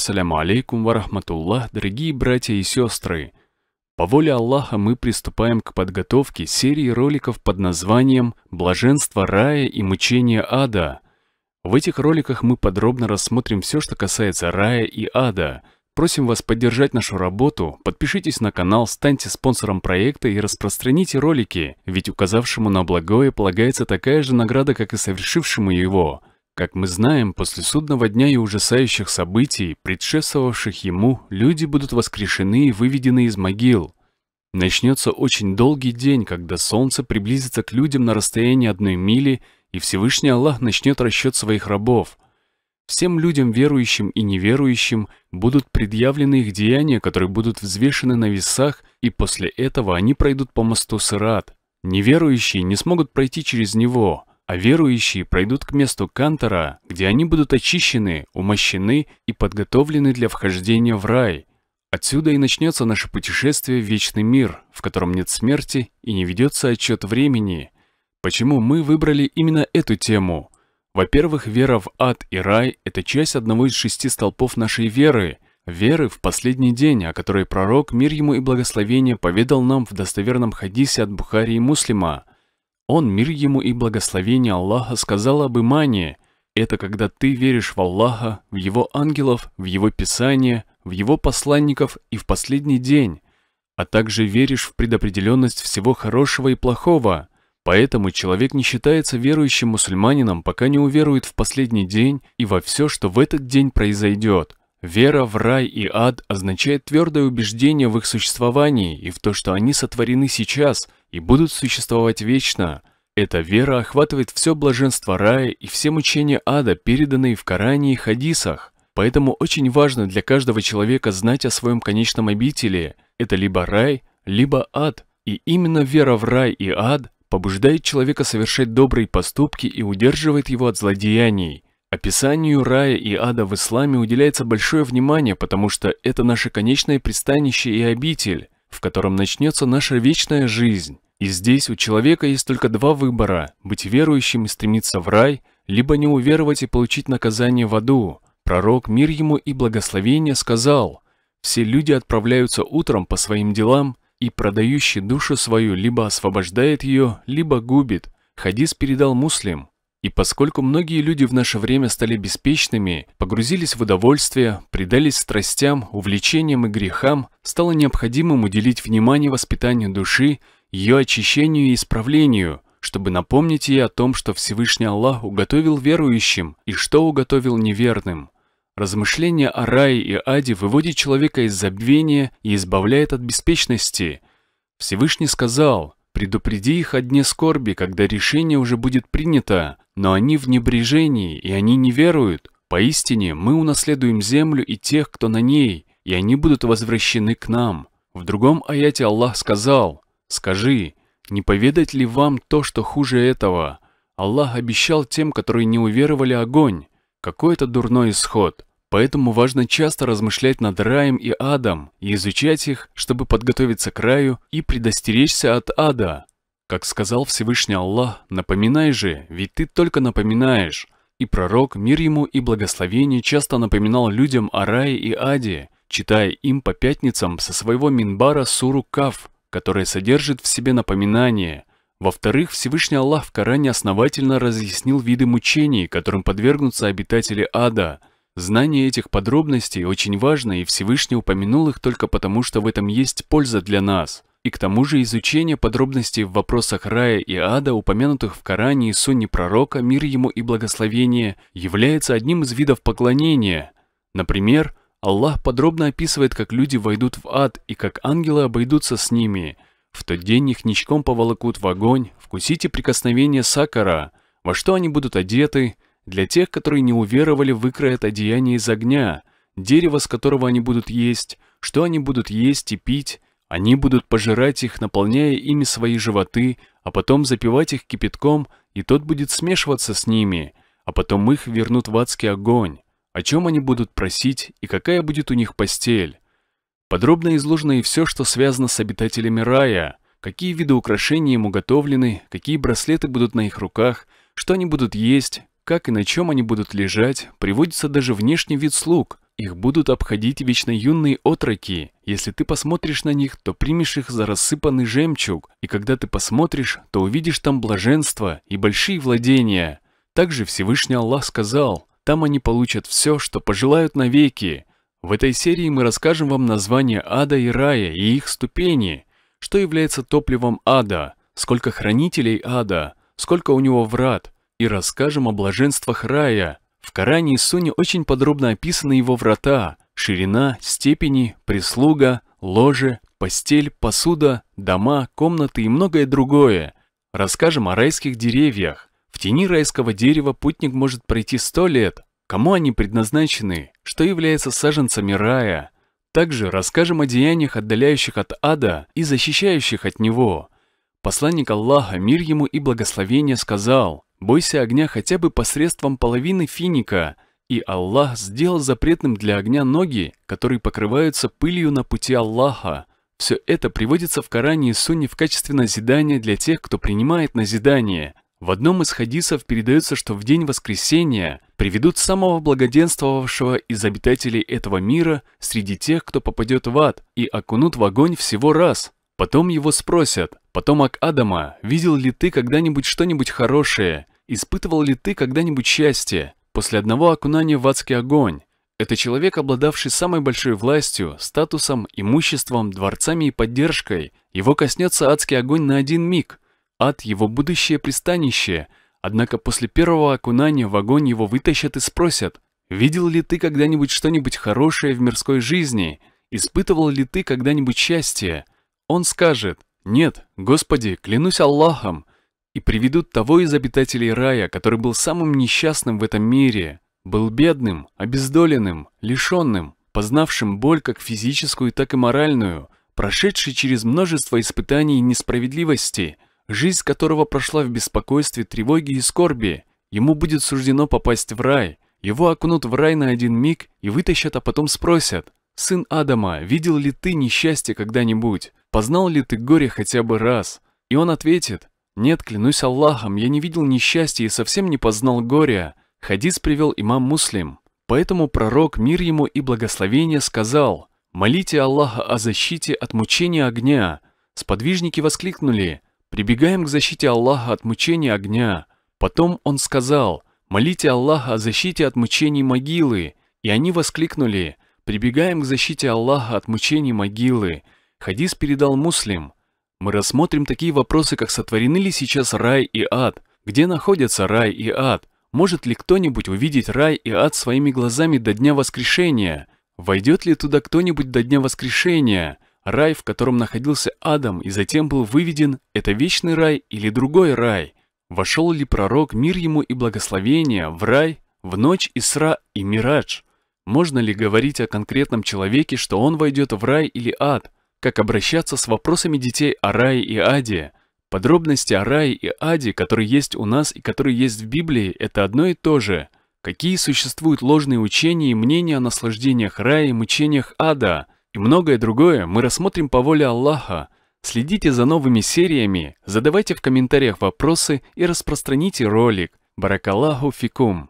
Ассаляму алейкум варахматуллах, дорогие братья и сестры! По воле Аллаха мы приступаем к подготовке серии роликов под названием «Блаженство рая и мучение ада». В этих роликах мы подробно рассмотрим все, что касается рая и ада. Просим вас поддержать нашу работу, подпишитесь на канал, станьте спонсором проекта и распространите ролики, ведь указавшему на благое полагается такая же награда, как и совершившему его – как мы знаем, после судного дня и ужасающих событий, предшествовавших ему, люди будут воскрешены и выведены из могил. Начнется очень долгий день, когда солнце приблизится к людям на расстоянии одной мили, и Всевышний Аллах начнет расчет своих рабов. Всем людям, верующим и неверующим, будут предъявлены их деяния, которые будут взвешены на весах, и после этого они пройдут по мосту Сырат. Неверующие не смогут пройти через него – а верующие пройдут к месту Кантора, где они будут очищены, умощены и подготовлены для вхождения в рай. Отсюда и начнется наше путешествие в вечный мир, в котором нет смерти и не ведется отчет времени. Почему мы выбрали именно эту тему? Во-первых, вера в ад и рай – это часть одного из шести столпов нашей веры, веры в последний день, о которой пророк, мир ему и благословение, поведал нам в достоверном хадисе от Бухари и Муслима – он, мир ему и благословение Аллаха, сказал об имане. Это когда ты веришь в Аллаха, в его ангелов, в его писание, в его посланников и в последний день, а также веришь в предопределенность всего хорошего и плохого. Поэтому человек не считается верующим мусульманином, пока не уверует в последний день и во все, что в этот день произойдет. Вера в рай и ад означает твердое убеждение в их существовании и в то, что они сотворены сейчас – и будут существовать вечно. Эта вера охватывает все блаженство рая и все мучения ада, переданные в Коране и хадисах. Поэтому очень важно для каждого человека знать о своем конечном обители. Это либо рай, либо ад. И именно вера в рай и ад побуждает человека совершать добрые поступки и удерживает его от злодеяний. Описанию рая и ада в исламе уделяется большое внимание, потому что это наше конечное пристанище и обитель в котором начнется наша вечная жизнь. И здесь у человека есть только два выбора – быть верующим и стремиться в рай, либо не уверовать и получить наказание в аду. Пророк, мир ему и благословение, сказал, «Все люди отправляются утром по своим делам, и продающий душу свою либо освобождает ее, либо губит». Хадис передал муслим. И поскольку многие люди в наше время стали беспечными, погрузились в удовольствие, предались страстям, увлечениям и грехам, стало необходимым уделить внимание воспитанию души, ее очищению и исправлению, чтобы напомнить ей о том, что Всевышний Аллах уготовил верующим и что уготовил неверным. Размышление о рае и аде выводит человека из забвения и избавляет от беспечности. Всевышний сказал – Предупреди их о дне скорби, когда решение уже будет принято, но они в небрежении, и они не веруют. Поистине, мы унаследуем землю и тех, кто на ней, и они будут возвращены к нам. В другом аяте Аллах сказал, «Скажи, не поведать ли вам то, что хуже этого? Аллах обещал тем, которые не уверовали огонь. Какой это дурной исход. Поэтому важно часто размышлять над раем и адом и изучать их, чтобы подготовиться к раю и предостеречься от ада. Как сказал Всевышний Аллах, напоминай же, ведь ты только напоминаешь. И пророк, мир ему и благословение, часто напоминал людям о рае и аде, читая им по пятницам со своего минбара суру Каф, которая содержит в себе напоминание. Во-вторых, Всевышний Аллах в Коране основательно разъяснил виды мучений, которым подвергнутся обитатели ада – Знание этих подробностей очень важно, и Всевышний упомянул их только потому, что в этом есть польза для нас. И к тому же изучение подробностей в вопросах рая и ада, упомянутых в Коране и Сунне пророка, мир ему и благословение, является одним из видов поклонения. Например, Аллах подробно описывает, как люди войдут в ад и как ангелы обойдутся с ними. В тот день их ничком поволокут в огонь, вкусите прикосновение сакара, во что они будут одеты – для тех, которые не уверовали, выкроят одеяние из огня, дерево, с которого они будут есть, что они будут есть и пить, они будут пожирать их, наполняя ими свои животы, а потом запивать их кипятком, и тот будет смешиваться с ними, а потом их вернут в адский огонь. О чем они будут просить и какая будет у них постель? Подробно изложено и все, что связано с обитателями рая, какие виды украшений ему готовлены, какие браслеты будут на их руках, что они будут есть, как и на чем они будут лежать, приводится даже внешний вид слуг. Их будут обходить вечно юные отроки. Если ты посмотришь на них, то примешь их за рассыпанный жемчуг, и когда ты посмотришь, то увидишь там блаженство и большие владения. Также Всевышний Аллах сказал, там они получат все, что пожелают навеки. В этой серии мы расскажем вам название ада и рая и их ступени, что является топливом ада, сколько хранителей ада, сколько у него врат, и расскажем о блаженствах рая. В Коране и Суне очень подробно описаны его врата, ширина, степени, прислуга, ложе, постель, посуда, дома, комнаты и многое другое. Расскажем о райских деревьях. В тени райского дерева путник может пройти сто лет. Кому они предназначены? Что является саженцами рая? Также расскажем о деяниях, отдаляющих от ада и защищающих от него. Посланник Аллаха, мир ему и благословение, сказал – Бойся огня хотя бы посредством половины финика, и Аллах сделал запретным для огня ноги, которые покрываются пылью на пути Аллаха. Все это приводится в Коране и Сунне в качестве назидания для тех, кто принимает назидание. В одном из хадисов передается, что в день воскресения приведут самого благоденствовавшего из обитателей этого мира среди тех, кто попадет в ад, и окунут в огонь всего раз. Потом его спросят, Потомок Адама, видел ли ты когда-нибудь что-нибудь хорошее? Испытывал ли ты когда-нибудь счастье? После одного окунания в адский огонь. Это человек, обладавший самой большой властью, статусом, имуществом, дворцами и поддержкой. Его коснется адский огонь на один миг. Ад – его будущее пристанище. Однако после первого окунания в огонь его вытащат и спросят, «Видел ли ты когда-нибудь что-нибудь хорошее в мирской жизни? Испытывал ли ты когда-нибудь счастье?» Он скажет, нет, Господи, клянусь Аллахом, и приведут того из обитателей рая, который был самым несчастным в этом мире, был бедным, обездоленным, лишенным, познавшим боль как физическую, так и моральную, прошедший через множество испытаний и несправедливости, жизнь которого прошла в беспокойстве, тревоге и скорби. Ему будет суждено попасть в рай. Его окунут в рай на один миг и вытащат, а потом спросят, «Сын Адама, видел ли ты несчастье когда-нибудь?» познал ли ты горе хотя бы раз? И он ответит, нет, клянусь Аллахом, я не видел несчастья и совсем не познал горя. Хадис привел имам Муслим. Поэтому пророк, мир ему и благословение, сказал, молите Аллаха о защите от мучения огня. Сподвижники воскликнули, прибегаем к защите Аллаха от мучения огня. Потом он сказал, молите Аллаха о защите от мучений могилы. И они воскликнули, прибегаем к защите Аллаха от мучений могилы. Хадис передал муслим. Мы рассмотрим такие вопросы, как сотворены ли сейчас рай и ад, где находятся рай и ад, может ли кто-нибудь увидеть рай и ад своими глазами до дня воскрешения, войдет ли туда кто-нибудь до дня воскрешения, рай, в котором находился Адам и затем был выведен, это вечный рай или другой рай, вошел ли пророк, мир ему и благословение, в рай, в ночь Исра и Мирадж, можно ли говорить о конкретном человеке, что он войдет в рай или ад, как обращаться с вопросами детей о рае и аде. Подробности о рае и аде, которые есть у нас и которые есть в Библии, это одно и то же. Какие существуют ложные учения и мнения о наслаждениях рая и мучениях ада, и многое другое мы рассмотрим по воле Аллаха. Следите за новыми сериями, задавайте в комментариях вопросы и распространите ролик. Баракаллаху фикум.